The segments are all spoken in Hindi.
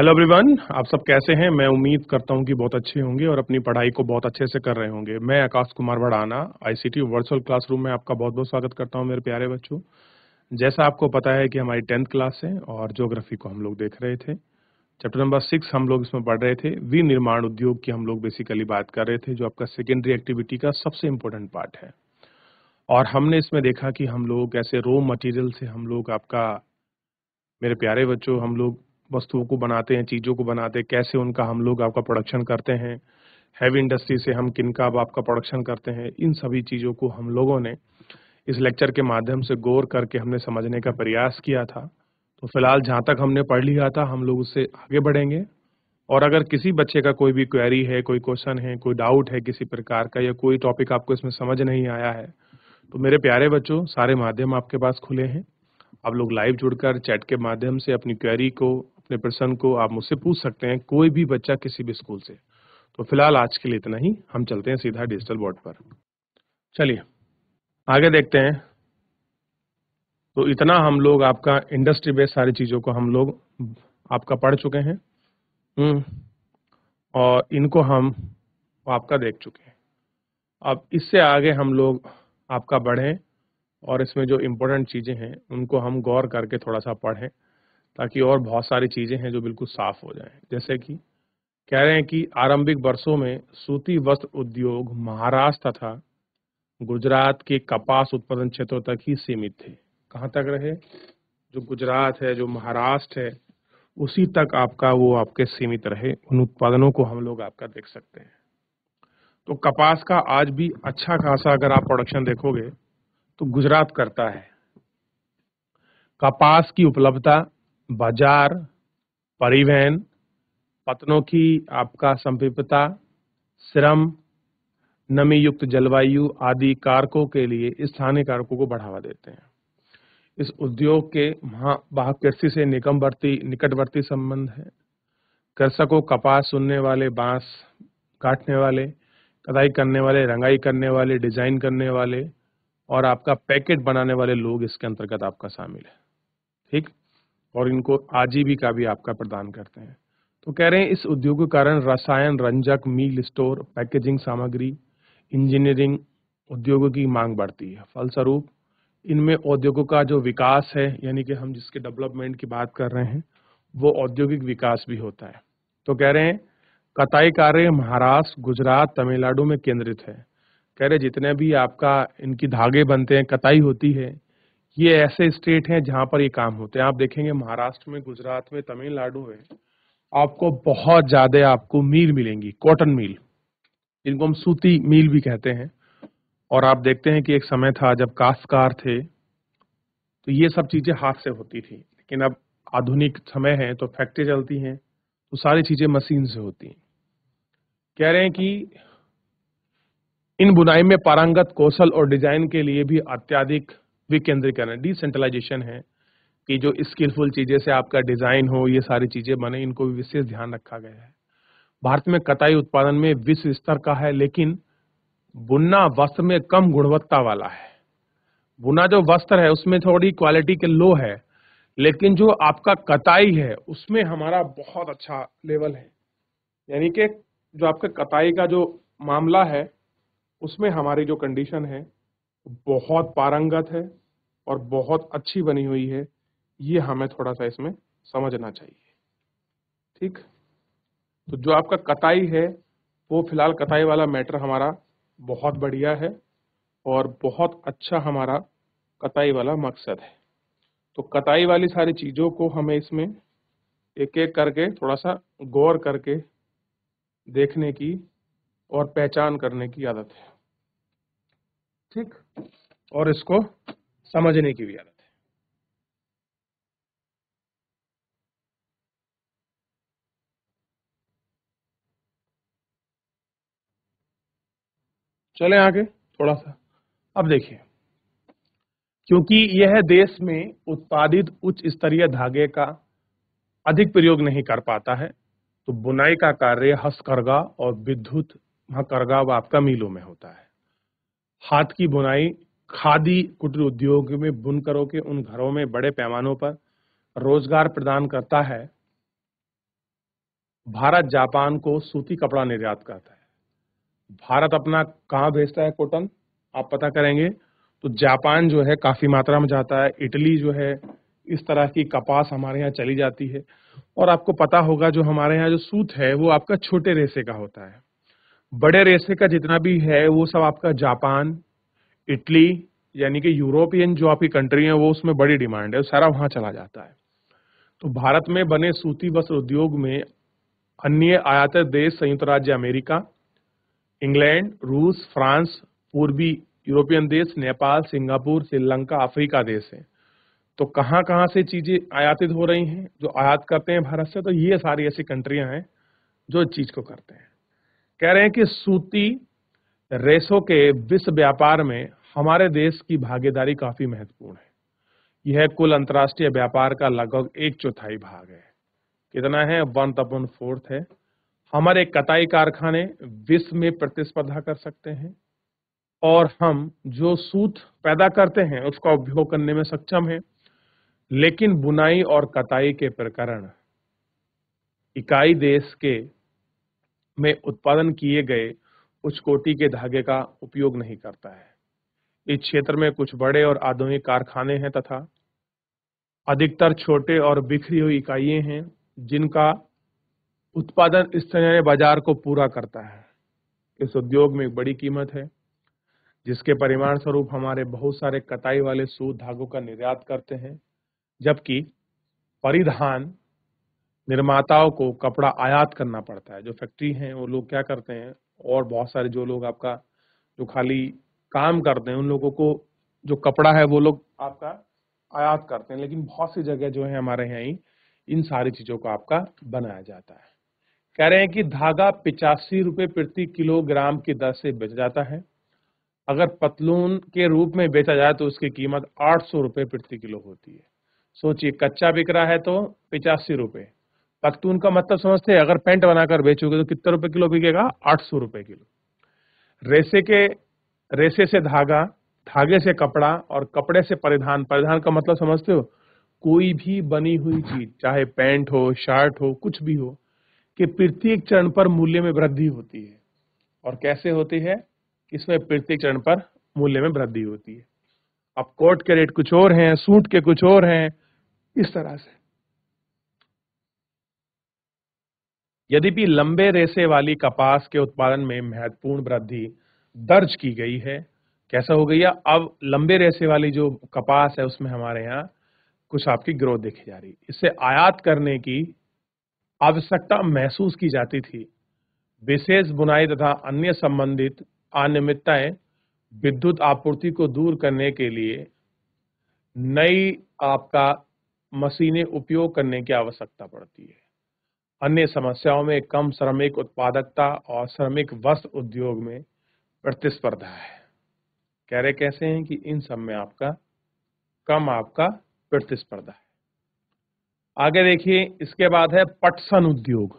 हेलो एवरीवन आप सब कैसे हैं मैं उम्मीद करता हूं कि बहुत अच्छे होंगे और अपनी पढ़ाई को बहुत अच्छे से कर रहे होंगे मैं Akash Kumar Badana ICT virtual classroom में आपका बहुत बहुत स्वागत करता हूं मेरे प्यारे बच्चों जैसा आपको पता है कि हमारी टेंथ क्लास है और ज्योग्राफी को हम लोग देख रहे थे चैप्टर नंबर सिक्स हम लोग इसमें पढ़ रहे थे विनिर्माण उद्योग की हम लोग बेसिकली बात कर रहे थे जो आपका सेकेंडरी एक्टिविटी का सबसे इम्पोर्टेंट पार्ट है और हमने इसमें देखा कि हम लोग ऐसे रो मटेरियल से हम लोग आपका मेरे प्यारे बच्चों हम लोग वस्तुओं को बनाते हैं चीज़ों को बनाते हैं कैसे उनका हम लोग आपका प्रोडक्शन करते हैं हैवी इंडस्ट्री से हम किन का आपका प्रोडक्शन करते हैं इन सभी चीज़ों को हम लोगों ने इस लेक्चर के माध्यम से गौर करके हमने समझने का प्रयास किया था तो फिलहाल जहाँ तक हमने पढ़ लिया था हम लोग उससे आगे बढ़ेंगे और अगर किसी बच्चे का कोई भी क्वेरी है कोई क्वेश्चन है कोई डाउट है किसी प्रकार का या कोई टॉपिक आपको इसमें समझ नहीं आया है तो मेरे प्यारे बच्चों सारे माध्यम आपके पास खुले हैं आप लोग लाइव जुड़कर चैट के माध्यम से अपनी क्वेरी को अपने प्रश्न को आप मुझसे पूछ सकते हैं कोई भी बच्चा किसी भी स्कूल से तो फिलहाल आज के लिए इतना ही हम चलते हैं सीधा डिजिटल बोर्ड पर चलिए आगे देखते हैं तो इतना हम लोग आपका इंडस्ट्री बेस्ड सारी चीज़ों को हम लोग आपका पढ़ चुके हैं हम्म, और इनको हम आपका देख चुके हैं अब इससे आगे हम लोग आपका बढ़ें और इसमें जो इम्पोर्टेंट चीज़ें हैं उनको हम गौर करके थोड़ा सा पढ़ें ताकि और बहुत सारी चीज़ें हैं जो बिल्कुल साफ हो जाए जैसे कि कह रहे हैं कि आरंभिक वर्षों में सूती वस्त्र उद्योग महाराष्ट्र तथा गुजरात के कपास उत्पादन क्षेत्रों तक ही सीमित थे कहाँ तक रहे जो गुजरात है जो महाराष्ट्र है उसी तक आपका वो आपके सीमित रहे उन उत्पादनों को हम लोग आपका देख सकते हैं तो कपास का आज भी अच्छा खासा अगर आप प्रोडक्शन देखोगे तो गुजरात करता है कपास की उपलब्धता बाजार परिवहन पतनों की आपका संपिपता श्रम नमी युक्त जलवायु आदि कारकों के लिए स्थानीय कारकों को बढ़ावा देते हैं इस उद्योग के महा कृषि से निकमवर्ती निकटवर्ती संबंध है कृषकों कपास सुनने वाले बांस काटने वाले कदाई करने वाले रंगाई करने वाले डिजाइन करने वाले और आपका पैकेट बनाने वाले लोग इसके अंतर्गत आपका शामिल है ठीक और इनको आजीविका भी आपका प्रदान करते हैं तो कह रहे हैं इस उद्योग के कारण रसायन रंजक मील स्टोर पैकेजिंग सामग्री इंजीनियरिंग उद्योगों की मांग बढ़ती है फलस्वरूप इनमें औद्योगों का जो विकास है यानी कि हम जिसके डेवलपमेंट की बात कर रहे हैं वो औद्योगिक विकास भी होता है तो कह रहे हैं कताई कार्य महाराष्ट्र गुजरात तमिलनाडु में केंद्रित है कह रहे जितने भी आपका इनकी धागे बनते हैं कताई होती है ये ऐसे स्टेट हैं जहां पर ये काम होते हैं आप देखेंगे महाराष्ट्र में गुजरात में तमिलनाडु में आपको बहुत ज्यादा आपको मील मिलेंगी कॉटन मील जिनको हम सूती मील भी कहते हैं और आप देखते हैं कि एक समय था जब काश्तकार थे तो ये सब चीज़ें हाथ से होती थी लेकिन अब आधुनिक समय है तो फैक्ट्री चलती हैं तो सारी चीज़ें मशीन से होती हैं कह रहे हैं कि इन बुनाई में पारंगत कौशल और डिजाइन के लिए भी अत्याधिक विकेंद्रीकरण डिसेंट्रलाइजेशन है कि जो स्किलफुल चीज़ें से आपका डिज़ाइन हो ये सारी चीज़ें बने इनको भी विशेष ध्यान रखा गया है भारत में कताई उत्पादन में विश्व स्तर का है लेकिन बुनना वस्त्र में कम गुणवत्ता वाला है बुना जो वस्त्र है उसमें थोड़ी क्वालिटी के लो है लेकिन जो आपका कताई है उसमें हमारा बहुत अच्छा लेवल है यानी कि जो आपका कताई का जो मामला है उसमें हमारी जो कंडीशन है बहुत पारंगत है और बहुत अच्छी बनी हुई है ये हमें थोड़ा सा इसमें समझना चाहिए ठीक तो जो आपका कताई है वो फिलहाल कताई वाला मैटर हमारा बहुत बढ़िया है और बहुत अच्छा हमारा कताई वाला मकसद है तो कताई वाली सारी चीज़ों को हमें इसमें एक एक करके थोड़ा सा गौर करके देखने की और पहचान करने की आदत है ठीक और इसको समझने की भी आदत है चले आगे थोड़ा सा अब देखिए क्योंकि यह देश में उत्पादित उच्च स्तरीय धागे का अधिक प्रयोग नहीं कर पाता है तो बुनाई का कार्य हस्तकरघा और विद्युत करगा व आपका मिलों में होता है हाथ की बुनाई खादी कुटीर उद्योग में बुनकरों के उन घरों में बड़े पैमानों पर रोजगार प्रदान करता है भारत जापान को सूती कपड़ा निर्यात करता है भारत अपना कहाँ भेजता है कॉटन आप पता करेंगे तो जापान जो है काफ़ी मात्रा में जाता है इटली जो है इस तरह की कपास हमारे यहाँ चली जाती है और आपको पता होगा जो हमारे यहाँ जो सूत है वो आपका छोटे रेसे का होता है बड़े रेसे का जितना भी है वो सब आपका जापान इटली यानी कि यूरोपियन जो आपकी कंट्री है वो उसमें बड़ी डिमांड है सारा वहां चला जाता है तो भारत में बने सूती वस्त्र उद्योग में अन्य आयात देश संयुक्त राज्य अमेरिका इंग्लैंड रूस फ्रांस पूर्वी यूरोपियन देश नेपाल सिंगापुर श्रीलंका अफ्रीका देश है तो कहाँ कहाँ से चीज़ें आयातित हो रही हैं जो आयात करते हैं भारत से तो ये सारी ऐसी कंट्रियां हैं जो चीज़ को करते हैं कह रहे हैं कि सूती रेसों के विश्व व्यापार में हमारे देश की भागीदारी काफी महत्वपूर्ण है यह कुल अंतर्राष्ट्रीय व्यापार का लगभग एक चौथाई भाग है कितना है वन तपन फोर्थ है हमारे कताई कारखाने विश्व में प्रतिस्पर्धा कर सकते हैं और हम जो सूत पैदा करते हैं उसका उपयोग करने में सक्षम है लेकिन बुनाई और कताई के प्रकरण इकाई देश के में उत्पादन किए गए उच्च कोटि के धागे का उपयोग नहीं करता है इस क्षेत्र में कुछ बड़े और आधुनिक कारखाने हैं तथा अधिकतर छोटे और बिखरी हुई इकाइये हैं जिनका उत्पादन स्थानीय बाजार को पूरा करता है इस उद्योग में एक बड़ी कीमत है जिसके परिमाण स्वरूप हमारे बहुत सारे कताई वाले सूत धागों का निर्यात करते हैं जबकि परिधान निर्माताओं को कपड़ा आयात करना पड़ता है जो फैक्ट्री हैं वो लोग क्या करते हैं और बहुत सारे जो लोग आपका जो खाली काम करते हैं उन लोगों को जो कपड़ा है वो लोग आपका आयात करते हैं लेकिन बहुत सी जगह जो है हमारे यहाँ ही इन सारी चीजों को आपका बनाया जाता है कह रहे हैं कि धागा पिचासी रुपए प्रति किलोग्राम की दर से बेचा जाता है अगर पतलून के रूप में बेचा जाए तो उसकी कीमत आठ सौ रुपये प्रति किलो होती है सोचिए कच्चा बिक रहा है तो पिचासी रुपये पख्तून का मतलब समझते हैं अगर पेंट बनाकर बेचोगे तो कितने रुपए किलो बिकेगा आठ सौ रुपए किलो रेसे के रेसे से धागा धागे से कपड़ा और कपड़े से परिधान परिधान का मतलब समझते हो कोई भी बनी हुई चीज चाहे पैंट हो शर्ट हो कुछ भी हो कि प्रत्येक चरण पर मूल्य में वृद्धि होती है और कैसे होती है इसमें प्रत्येक चरण पर मूल्य में वृद्धि होती है अब कोट के रेट कुछ और हैं सूट के कुछ और हैं इस तरह से यदि भी लंबे रेसे वाली कपास के उत्पादन में महत्वपूर्ण वृद्धि दर्ज की गई है कैसा हो गया अब लंबे रेसे वाली जो कपास है उसमें हमारे यहाँ कुछ आपकी ग्रोथ देखी जा रही इससे आयात करने की आवश्यकता महसूस की जाती थी विशेष बुनाई तथा अन्य संबंधित अनियमितताएं विद्युत आपूर्ति को दूर करने के लिए नई आपका मशीनें उपयोग करने की आवश्यकता पड़ती है अन्य समस्याओं में कम श्रमिक उत्पादकता और श्रमिक वस्त्र उद्योग में प्रतिस्पर्धा है कह रहे कैसे हैं कि इन सब में आपका कम आपका प्रतिस्पर्धा है आगे देखिए इसके बाद है पटसन उद्योग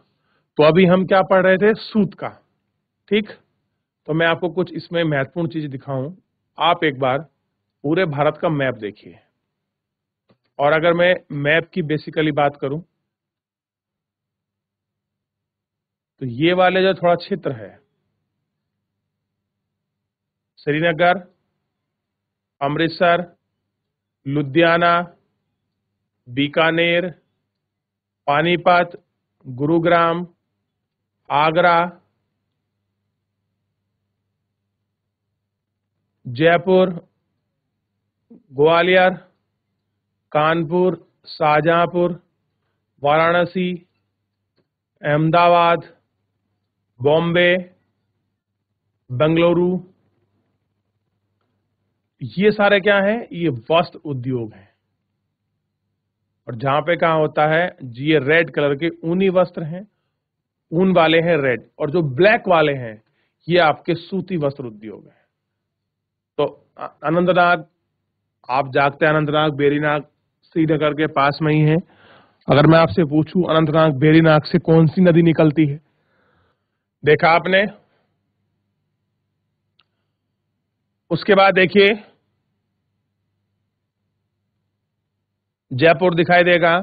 तो अभी हम क्या पढ़ रहे थे सूत का ठीक तो मैं आपको कुछ इसमें महत्वपूर्ण चीज दिखाऊं आप एक बार पूरे भारत का मैप देखिए और अगर मैं मैप की बेसिकली बात करूं तो ये वाले जो थोड़ा क्षेत्र है श्रीनगर अमृतसर लुधियाना बीकानेर पानीपत गुरुग्राम आगरा जयपुर ग्वालियर कानपुर शाहजहांपुर वाराणसी अहमदाबाद बॉम्बे बेंगलुरु ये सारे क्या है ये वस्त्र उद्योग है और जहां पे कहा होता है ये रेड कलर के ऊनी वस्त्र हैं ऊन वाले हैं रेड और जो ब्लैक वाले हैं ये आपके सूती वस्त्र उद्योग है तो अनंतनाग आप जागते अनंतनाग बेरीनाग श्रीनगर के पास में ही है अगर मैं आपसे पूछूं अनंतनाग बेरीनाग से कौन सी नदी निकलती है देखा आपने उसके बाद देखिए जयपुर दिखाई देगा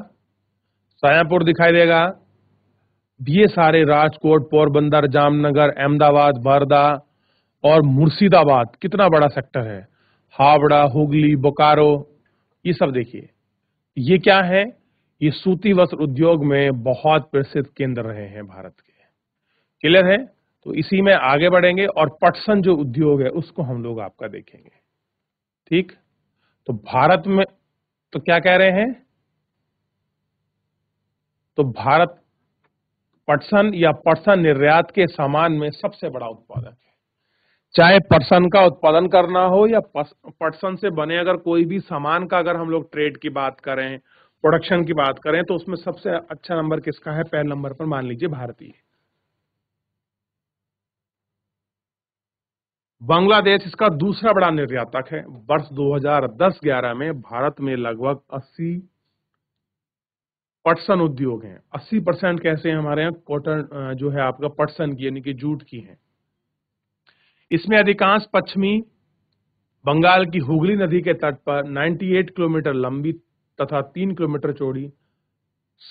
सायापुर दिखाई देगा ये सारे राजकोट पोरबंदर जामनगर अहमदाबाद बारदा और मुर्शिदाबाद कितना बड़ा सेक्टर है हावड़ा हुगली बोकारो ये सब देखिए ये क्या है ये सूती वस्त्र उद्योग में बहुत प्रसिद्ध केंद्र रहे हैं भारत के क्लियर है तो इसी में आगे बढ़ेंगे और पटसन जो उद्योग है उसको हम लोग आपका देखेंगे ठीक तो भारत में तो क्या कह रहे हैं तो भारत पटसन या पटसन निर्यात के सामान में सबसे बड़ा उत्पादक है चाहे पटसन का उत्पादन करना हो या पटसन से बने अगर कोई भी सामान का अगर हम लोग ट्रेड की बात करें प्रोडक्शन की बात करें तो उसमें सबसे अच्छा नंबर किसका है पहले नंबर पर मान लीजिए भारतीय बांग्लादेश इसका दूसरा बड़ा निर्यातक है वर्ष 2010-11 में भारत में लगभग 80 पटसन उद्योग हैं 80 परसेंट कैसे हैं हमारे यहाँ कॉटन जो है आपका पटसन की यानी कि जूट की है इसमें अधिकांश पश्चिमी बंगाल की हुगली नदी के तट पर 98 किलोमीटर लंबी तथा 3 किलोमीटर चौड़ी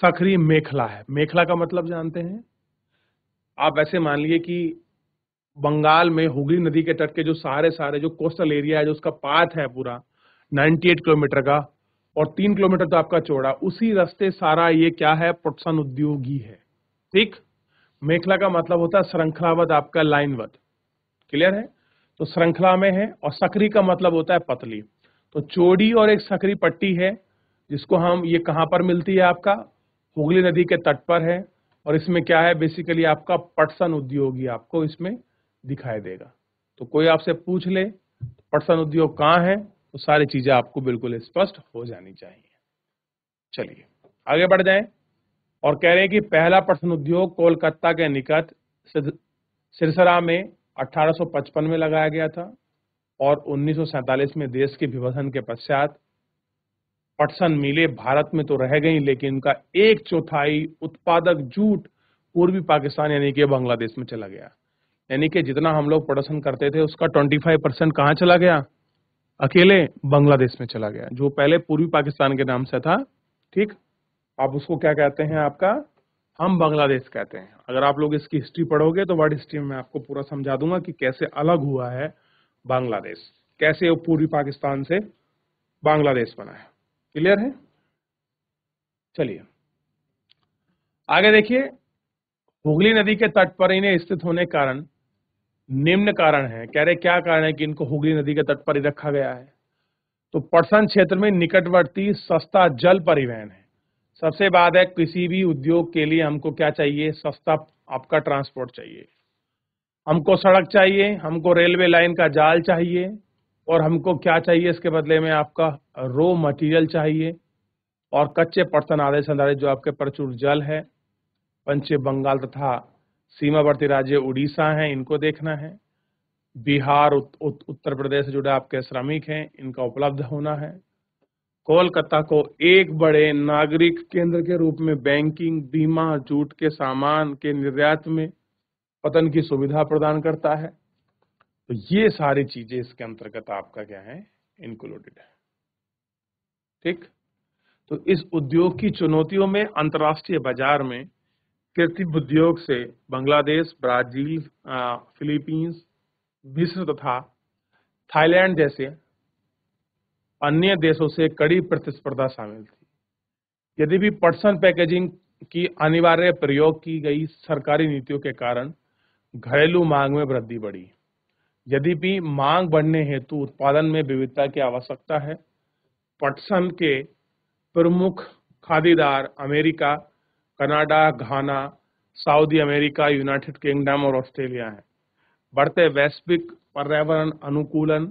सखरी मेखला है मेखला का मतलब जानते हैं आप ऐसे मान लीजिए कि बंगाल में हुगली नदी के तट के जो सारे सारे जो कोस्टल एरिया है जो उसका पाथ है पूरा 98 किलोमीटर का और तीन किलोमीटर तो आपका चौड़ा उसी रास्ते सारा ये क्या है प्रोत्साहन उद्योगी है ठीक मेखला का मतलब होता है श्रृंखलावध आपका लाइनवद क्लियर है तो श्रृंखला में है और सकरी का मतलब होता है पतली तो चोड़ी और एक सकरी पट्टी है जिसको हम ये कहां पर मिलती है आपका हुगली नदी के तट पर है और इसमें क्या है बेसिकली आपका पटसन उद्योगी आपको इसमें दिखाई देगा तो कोई आपसे पूछ ले पटसन उद्योग कहाँ है तो सारी चीजें आपको बिल्कुल स्पष्ट हो जानी चाहिए चलिए आगे बढ़ जाएं और कह रहे हैं कि पहला पटसन उद्योग कोलकाता के निकट सिरसरा में 1855 में लगाया गया था और उन्नीस में देश के विभाजन के पश्चात पटसन मिले भारत में तो रह गई लेकिन उनका एक चौथाई उत्पादक जूट पूर्वी पाकिस्तान यानी कि बांग्लादेश में चला गया यानी कि जितना हम लोग प्रोडक्शन करते थे उसका 25 परसेंट कहाँ चला गया अकेले बांग्लादेश में चला गया जो पहले पूर्वी पाकिस्तान के नाम से था ठीक आप उसको क्या कहते हैं आपका हम बांग्लादेश कहते हैं अगर आप लोग इसकी हिस्ट्री पढ़ोगे तो वर्ड हिस्ट्री में आपको पूरा समझा दूंगा कि कैसे अलग हुआ है बांग्लादेश कैसे वो पूर्वी पाकिस्तान से बांग्लादेश बना है क्लियर है चलिए आगे देखिए हुगली नदी के तट पर इन्हें स्थित होने के कारण निम्न कारण है कह रहे क्या कारण है कि इनको हुगली नदी के तट पर ही रखा गया है तो पटसन क्षेत्र में निकटवर्ती सस्ता जल परिवहन है सबसे बात है किसी भी उद्योग के लिए हमको क्या चाहिए सस्ता आपका ट्रांसपोर्ट चाहिए हमको सड़क चाहिए हमको रेलवे लाइन का जाल चाहिए और हमको क्या चाहिए इसके बदले में आपका रो मटेरियल चाहिए और कच्चे पटसन आधे संधारित जो आपके प्रचुर जल है पंचे बंगाल तथा सीमावर्ती राज्य उड़ीसा हैं इनको देखना है बिहार उत, उत, उत्तर प्रदेश से जुड़े आपके श्रमिक हैं इनका उपलब्ध होना है कोलकाता को एक बड़े नागरिक केंद्र के रूप में बैंकिंग बीमा जूट के सामान के निर्यात में पतन की सुविधा प्रदान करता है तो ये सारी चीजें इसके अंतर्गत आपका क्या है इंक्लूडेड है ठीक तो इस उद्योग की चुनौतियों में अंतर्राष्ट्रीय बाजार में कृषि उद्योग से बांग्लादेश ब्राजील फिलीपींस मिस्र तथा थाईलैंड जैसे अन्य देशों से कड़ी प्रतिस्पर्धा शामिल थी यदि भी पटसन पैकेजिंग की अनिवार्य प्रयोग की गई सरकारी नीतियों के कारण घरेलू मांग में वृद्धि बढ़ी यदि भी मांग बढ़ने हेतु उत्पादन में विविधता की आवश्यकता है पटसन के प्रमुख खादीदार America Canada Ghana Saudi America United Kingdom और ऑस्ट्रेलिया हैं बढ़ते वैश्विक पर्यावरण अनुकूलन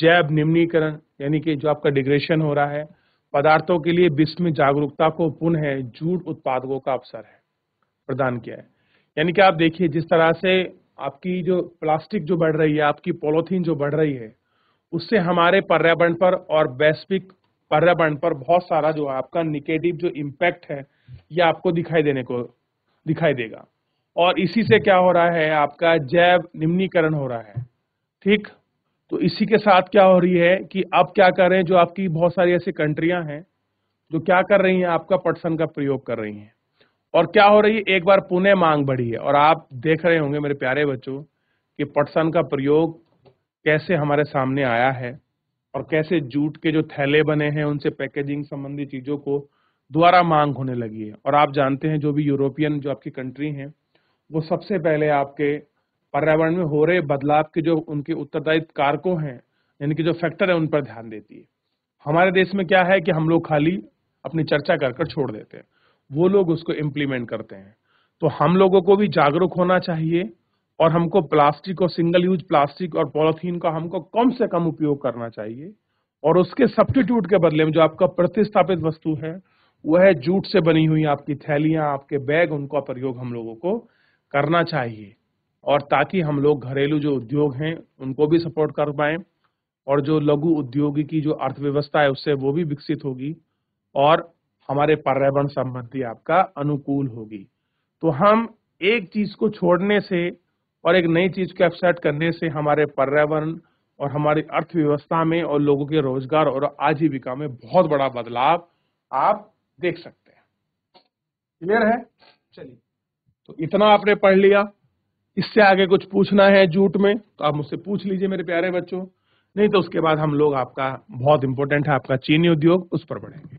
जैव निम्नीकरण यानी कि जो आपका डिग्रेशन हो रहा है पदार्थों के लिए विश्व में जागरूकता को पुनः जूट उत्पादकों का अवसर है प्रदान किया है यानी कि आप देखिए जिस तरह से आपकी जो प्लास्टिक जो बढ़ रही है आपकी पोलोथीन जो बढ़ रही है उससे हमारे पर्यावरण पर और वैश्विक पर्यावरण पर बहुत सारा जो है आपका निगेटिव जो इम्पैक्ट है ये आपको दिखाई देने को दिखाई देगा और इसी से क्या हो रहा है आपका जैव निम्नीकरण हो रहा है ठीक तो इसी के साथ क्या हो रही है कि अब क्या कर रहे हैं जो आपकी बहुत सारी ऐसी कंट्रियां हैं जो क्या कर रही हैं आपका पटसन का प्रयोग कर रही हैं और क्या हो रही है एक बार पुणे मांग बढ़ी है और आप देख रहे होंगे मेरे प्यारे बच्चों कि पटसन का प्रयोग कैसे हमारे सामने आया है और कैसे जूट के जो थैले बने हैं उनसे पैकेजिंग संबंधी चीज़ों को द्वारा मांग होने लगी है और आप जानते हैं जो भी यूरोपियन जो आपकी कंट्री हैं वो सबसे पहले आपके पर्यावरण में हो रहे बदलाव के जो उनके उत्तरदायित्व कारकों हैं यानी कि जो फैक्टर है उन पर ध्यान देती है हमारे देश में क्या है कि हम लोग खाली अपनी चर्चा कर कर छोड़ देते हैं वो लोग उसको इम्प्लीमेंट करते हैं तो हम लोगों को भी जागरूक होना चाहिए और हमको प्लास्टिक और सिंगल यूज प्लास्टिक और पॉलिथीन का हमको कम से कम उपयोग करना चाहिए और उसके सब्टीट्यूट के बदले में जो आपका प्रतिस्थापित वस्तु है वह जूट से बनी हुई आपकी थैलियां आपके बैग उनका प्रयोग हम लोगों को करना चाहिए और ताकि हम लोग घरेलू जो उद्योग हैं उनको भी सपोर्ट कर पाए और जो लघु उद्योग की जो अर्थव्यवस्था है उससे वो भी विकसित होगी और हमारे पर्यावरण संबंधी आपका अनुकूल होगी तो हम एक चीज को छोड़ने से और एक नई चीज को एक्सेप्ट करने से हमारे पर्यावरण और हमारी अर्थव्यवस्था में और लोगों के रोजगार और आजीविका में बहुत बड़ा बदलाव आप देख सकते हैं क्लियर है चलिए तो इतना आपने पढ़ लिया इससे आगे कुछ पूछना है जूट में तो आप मुझसे पूछ लीजिए मेरे प्यारे बच्चों नहीं तो उसके बाद हम लोग आपका बहुत इंपॉर्टेंट है आपका चीनी उद्योग उस पर बढ़ेंगे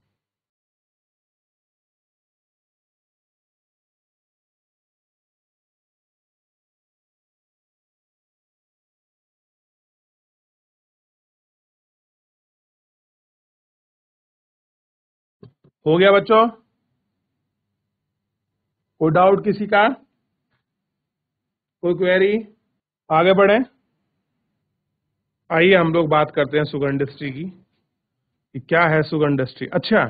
हो गया बच्चों कोई डाउट किसी का कोई क्वेरी आगे बढ़े आइए हम लोग बात करते हैं सुगर इंडस्ट्री की कि क्या है सुगर इंडस्ट्री अच्छा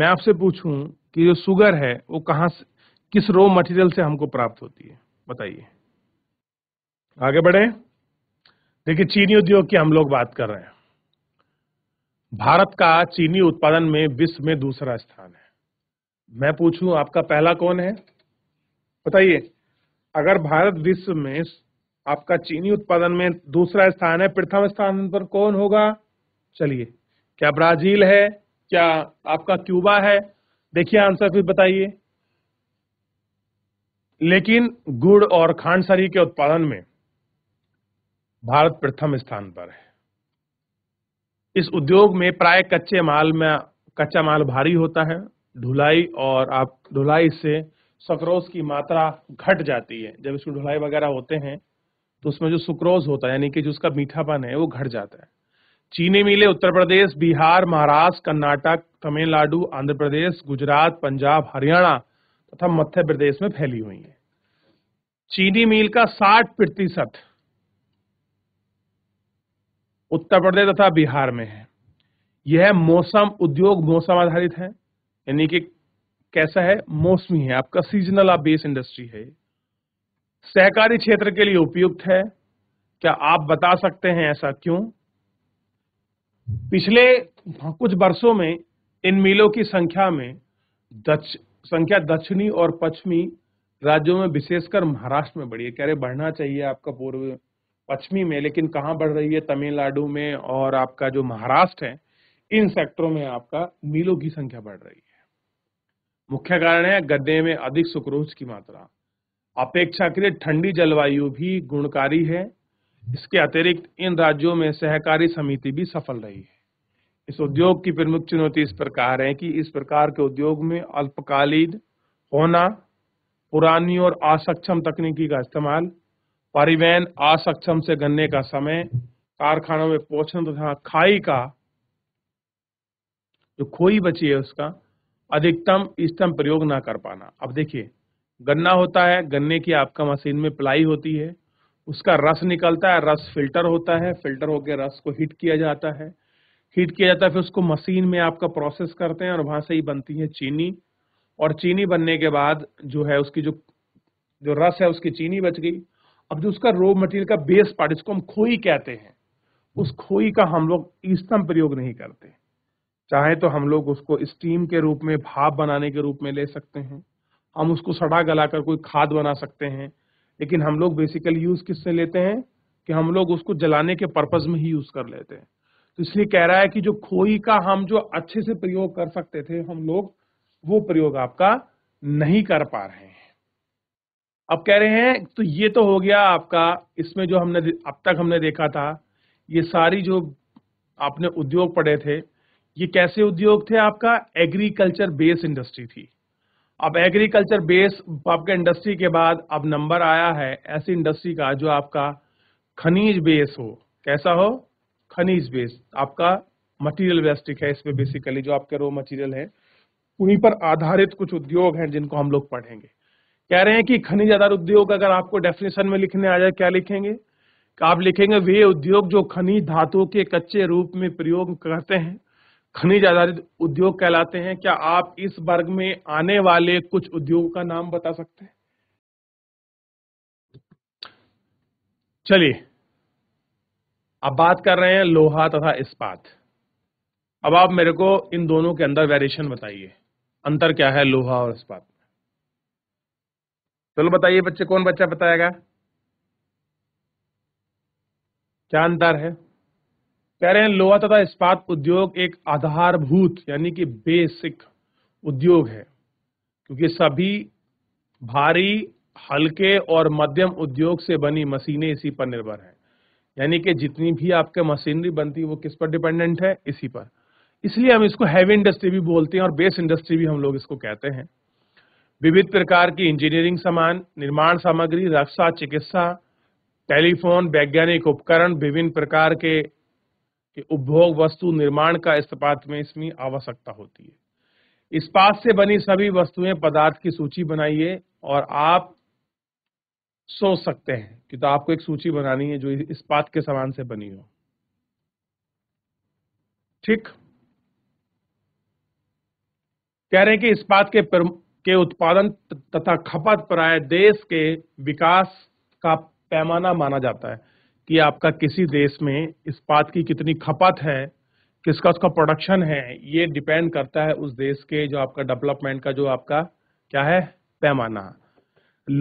मैं आपसे पूछूं कि जो सुगर है वो कहां से किस रो मटेरियल से हमको प्राप्त होती है बताइए आगे बढ़े देखिए चीनी उद्योग की हम लोग बात कर रहे हैं भारत का चीनी उत्पादन में विश्व में दूसरा स्थान है मैं पूछूं आपका पहला कौन है बताइए अगर भारत विश्व में आपका चीनी उत्पादन में दूसरा स्थान है प्रथम स्थान पर कौन होगा चलिए क्या ब्राजील है क्या आपका क्यूबा है देखिए आंसर फिर बताइए लेकिन गुड़ और खांडसरी के उत्पादन में भारत प्रथम स्थान पर है इस उद्योग में प्राय कच्चे माल में कच्चा माल भारी होता है ढुलाई और आप ढुलाई से सक्रोज की मात्रा घट जाती है जब इसको ढुलाई वगैरह होते हैं तो उसमें जो सुक्रोज होता है यानी कि जो उसका मीठापन है वो घट जाता है चीनी मिले उत्तर प्रदेश बिहार महाराष्ट्र कर्नाटक तमिलनाडु आंध्र प्रदेश गुजरात पंजाब हरियाणा तथा मध्य प्रदेश में फैली हुई है चीनी मिल का 60 प्रतिशत उत्तर प्रदेश तथा बिहार में है यह मौसम उद्योग मौसम आधारित है यानी कि कैसा है मौसमी है आपका सीजनल आप बेस इंडस्ट्री है सहकारी क्षेत्र के लिए उपयुक्त है क्या आप बता सकते हैं ऐसा क्यों पिछले कुछ वर्षों में इन मिलों की संख्या में दक्ष संख्या दक्षिणी और पश्चिमी राज्यों में विशेषकर महाराष्ट्र में बढ़ी है कह रहे बढ़ना चाहिए आपका पूर्व पश्चिमी में लेकिन कहाँ बढ़ रही है तमिलनाडु में और आपका जो महाराष्ट्र है इन सेक्टरों में आपका मीलों की संख्या बढ़ रही है मुख्य कारण है गद्दे में अधिक सुक्रोज की मात्रा अपेक्षाकृत ठंडी जलवायु भी गुणकारी है इसके अतिरिक्त इन राज्यों में सहकारी समिति भी सफल रही है इस उद्योग की प्रमुख चुनौती इस प्रकार है कि इस प्रकार के उद्योग में अल्पकालीन होना पुरानी और असक्षम तकनीकी का इस्तेमाल परिवहन असक्षम से गन्ने का समय कारखानों में पोषण तथा तो खाई का जो खोई बची है उसका अधिकतम इष्टम प्रयोग ना कर पाना अब देखिए गन्ना होता है गन्ने की आपका मशीन में प्लाई होती है उसका रस निकलता है रस फिल्टर होता है फिल्टर होकर रस को हीट किया जाता है हीट किया जाता है फिर उसको मशीन में आपका प्रोसेस करते हैं और वहां से ही बनती है चीनी और चीनी बनने के बाद जो है उसकी जो जो रस है उसकी चीनी बच गई अब जो उसका रो मटेरियल का बेस पार्ट इसको हम खोई कहते हैं उस खोई का हम लोग ईस्तम प्रयोग नहीं करते चाहे तो हम लोग उसको स्टीम के रूप में भाप बनाने के रूप में ले सकते हैं हम उसको सड़ा गला कोई खाद बना सकते हैं लेकिन हम लोग बेसिकली यूज़ किससे लेते हैं कि हम लोग उसको जलाने के पर्पज में ही यूज़ कर लेते हैं तो इसलिए कह रहा है कि जो खोई का हम जो अच्छे से प्रयोग कर सकते थे हम लोग वो प्रयोग आपका नहीं कर पा रहे हैं अब कह रहे हैं तो ये तो हो गया आपका इसमें जो हमने अब तक हमने देखा था ये सारी जो आपने उद्योग पढ़े थे ये कैसे उद्योग थे आपका एग्रीकल्चर बेस इंडस्ट्री थी अब एग्रीकल्चर बेस आपके इंडस्ट्री के बाद अब नंबर आया है ऐसी इंडस्ट्री का जो आपका खनिज बेस हो कैसा हो खनिज बेस आपका मटेरियल वेस्टिक है इसमें बेसिकली जो आपके रो मटेरियल है उन्हीं पर आधारित कुछ उद्योग हैं जिनको हम लोग पढ़ेंगे कह रहे हैं कि खनिज आधार उद्योग अगर आपको डेफिनेशन में लिखने आ जाए क्या लिखेंगे आप लिखेंगे वे उद्योग जो खनिज धातुओं के कच्चे रूप में प्रयोग करते हैं खनिज आधारित उद्योग कहलाते हैं क्या आप इस वर्ग में आने वाले कुछ उद्योग का नाम बता सकते हैं चलिए अब बात कर रहे हैं लोहा तथा इस्पात अब आप मेरे को इन दोनों के अंदर वेरिएशन बताइए अंतर क्या है लोहा और इस्पात चलो बताइए बच्चे कौन बच्चा बताएगा क्या अंतर है कह रहे हैं लोहा तथा इस्पात उद्योग एक आधारभूत यानी कि बेसिक उद्योग है क्योंकि सभी भारी हल्के और मध्यम उद्योग से बनी मशीनें इसी पर निर्भर हैं यानी कि जितनी भी आपके मशीनरी बनती है वो किस पर डिपेंडेंट है इसी पर इसलिए हम इसको हैवी इंडस्ट्री भी बोलते हैं और बेस इंडस्ट्री भी हम लोग इसको कहते हैं विविध प्रकार की इंजीनियरिंग सामान निर्माण सामग्री रक्षा चिकित्सा टेलीफोन वैज्ञानिक उपकरण विभिन्न प्रकार के उपभोग वस्तु निर्माण का इस्तेमाल में इसमें आवश्यकता होती है इस्पात से बनी सभी वस्तुएं पदार्थ की सूची बनाइए और आप सोच सकते हैं कि तो आपको एक सूची बनानी है जो इस्पात के सामान से बनी हो ठीक कह रहे हैं कि इस्पात के के उत्पादन तथा खपत प्राय देश के विकास का पैमाना माना जाता है कि आपका किसी देश में इस्पात की कितनी खपत है किसका उसका प्रोडक्शन है ये डिपेंड करता है उस देश के जो आपका डेवलपमेंट का जो आपका क्या है पैमाना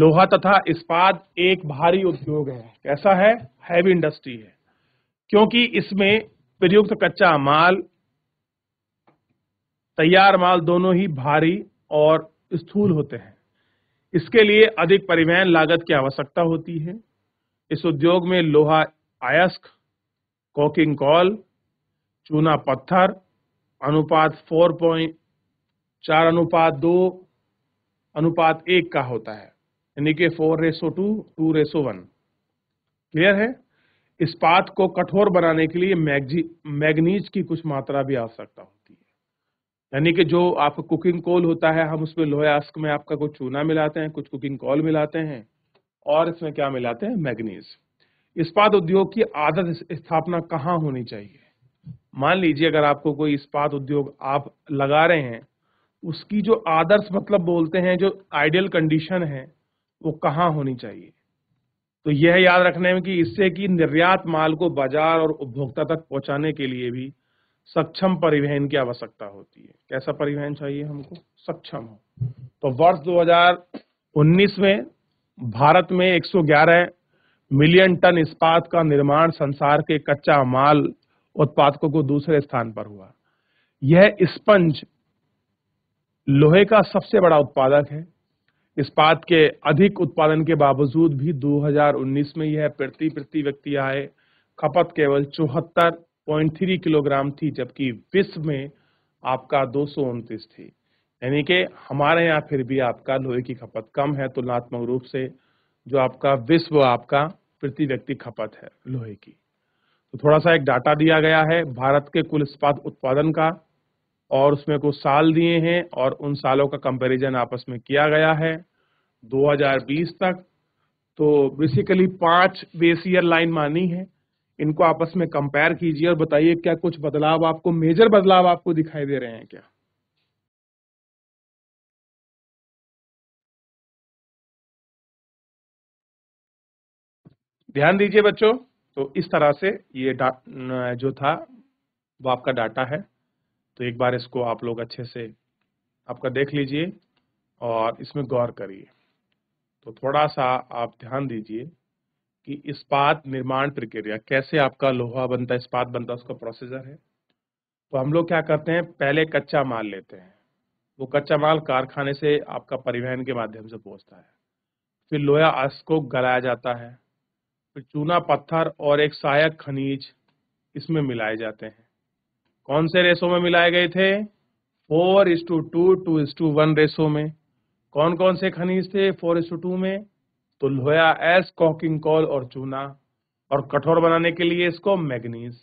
लोहा तथा इस्पात एक भारी उद्योग है कैसा है हैवी इंडस्ट्री है क्योंकि इसमें प्रयुक्त कच्चा माल तैयार माल दोनों ही भारी और स्थूल होते हैं इसके लिए अधिक परिवहन लागत की आवश्यकता होती है इस उद्योग में लोहा आयस्क कोकिंग कॉल चूना पत्थर अनुपात फोर पॉइंट चार अनुपात दो अनुपात एक का होता है यानी कि four ratio two two ratio one clear है पात को कठोर बनाने के लिए मैगजी मैग्नीज की कुछ मात्रा भी आवश्यकता हो यानी कि जो आपका कुकिंग कोल होता है हम उसमें लोहे आस्क में आपका कुछ चूना मिलाते हैं कुछ कुकिंग कोल मिलाते हैं और इसमें क्या मिलाते हैं मैग्नीज इस्पात उद्योग की आदत स्थापना कहाँ होनी चाहिए मान लीजिए अगर आपको कोई इस्पात उद्योग आप लगा रहे हैं उसकी जो आदर्श मतलब बोलते हैं जो आइडियल कंडीशन है वो कहाँ होनी चाहिए तो यह याद रखने में कि इससे कि निर्यात माल को बाजार और उपभोक्ता तक पहुंचाने के लिए भी सक्षम परिवहन की आवश्यकता होती है कैसा परिवहन चाहिए हमको सक्षम हो तो वर्ष 2019 में भारत में 111 मिलियन टन इस्पात का निर्माण संसार के कच्चा माल उत्पादकों को दूसरे स्थान पर हुआ यह स्पंज लोहे का सबसे बड़ा उत्पादक है इस्पात के अधिक उत्पादन के बावजूद भी 2019 में यह प्रति प्रति व्यक्ति आए खपत केवल चौहत्तर 0.3 किलोग्राम थी जबकि विश्व में आपका दो थी यानी कि हमारे यहाँ फिर भी आपका लोहे की खपत कम है तुलनात्मक रूप से जो आपका विश्व आपका प्रति व्यक्ति खपत है लोहे की तो थोड़ा सा एक डाटा दिया गया है भारत के कुल इस्पात उत्पादन का और उसमें कुछ साल दिए हैं और उन सालों का कंपैरिजन आपस में किया गया है 2020 तक तो बेसिकली पांच बेस ईयर लाइन मानी है इनको आपस में कंपेयर कीजिए और बताइए क्या कुछ बदलाव आपको मेजर बदलाव आपको दिखाई दे रहे हैं क्या ध्यान दीजिए बच्चों तो इस तरह से ये जो था वो आपका डाटा है तो एक बार इसको आप लोग अच्छे से आपका देख लीजिए और इसमें गौर करिए तो थोड़ा सा आप ध्यान दीजिए कि इस्पात निर्माण प्रक्रिया कैसे आपका लोहा बनता है इस्पात बनता है उसका प्रोसेसर है तो हम लोग क्या करते हैं पहले कच्चा माल लेते हैं वो कच्चा माल कारखाने से आपका परिवहन के माध्यम से पहुंचता है फिर लोहा अस को गलाया जाता है फिर चूना पत्थर और एक सहायक खनिज इसमें मिलाए जाते हैं कौन से रेसो में मिलाए गए थे four is to two two is to one ratio में कौन कौन से खनिज थे फोर इस टू टू में तो लोहया एस कॉकिंग कॉल और चूना और कठोर बनाने के लिए इसको मैग्नीज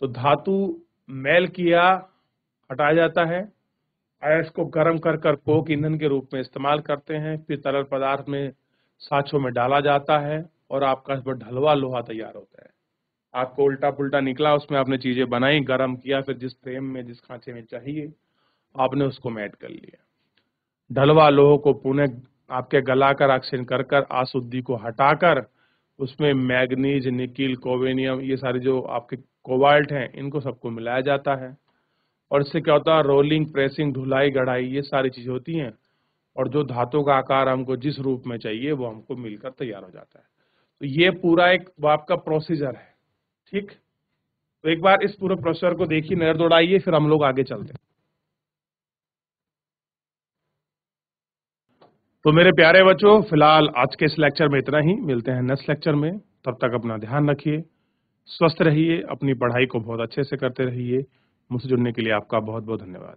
तो धातु मेल किया हटाया जाता है ऐस को गर्म कर कर कोक ईंधन के रूप में इस्तेमाल करते हैं फिर तरल पदार्थ में साँचों में डाला जाता है और आपका इस पर ढलवा लोहा तैयार होता है आपको उल्टा पुल्टा निकला उसमें आपने चीज़ें बनाई गर्म किया फिर जिस फ्रेम में जिस खांचे में चाहिए आपने उसको मैट कर लिया ढलवा लोह को पुनः आपके गला का राक्षण कर कर आशुद्धि को हटाकर उसमें मैग्नीज निकिल कोवेनियम ये सारे जो आपके कोवाल्ट हैं इनको सबको मिलाया जाता है और इससे क्या होता है रोलिंग प्रेसिंग धुलाई गढ़ाई ये सारी चीज़ होती हैं और जो धातु का आकार हमको जिस रूप में चाहिए वो हमको मिलकर तैयार हो जाता है तो ये पूरा एक आपका प्रोसीजर है ठीक तो एक बार इस पूरे प्रोसीजर को देखिए नजर दौड़ाइए फिर हम लोग आगे चलते हैं तो मेरे प्यारे बच्चों फिलहाल आज के इस लेक्चर में इतना ही मिलते हैं नेक्स्ट लेक्चर में तब तक अपना ध्यान रखिए स्वस्थ रहिए अपनी पढ़ाई को बहुत अच्छे से करते रहिए मुझसे जुड़ने के लिए आपका बहुत बहुत धन्यवाद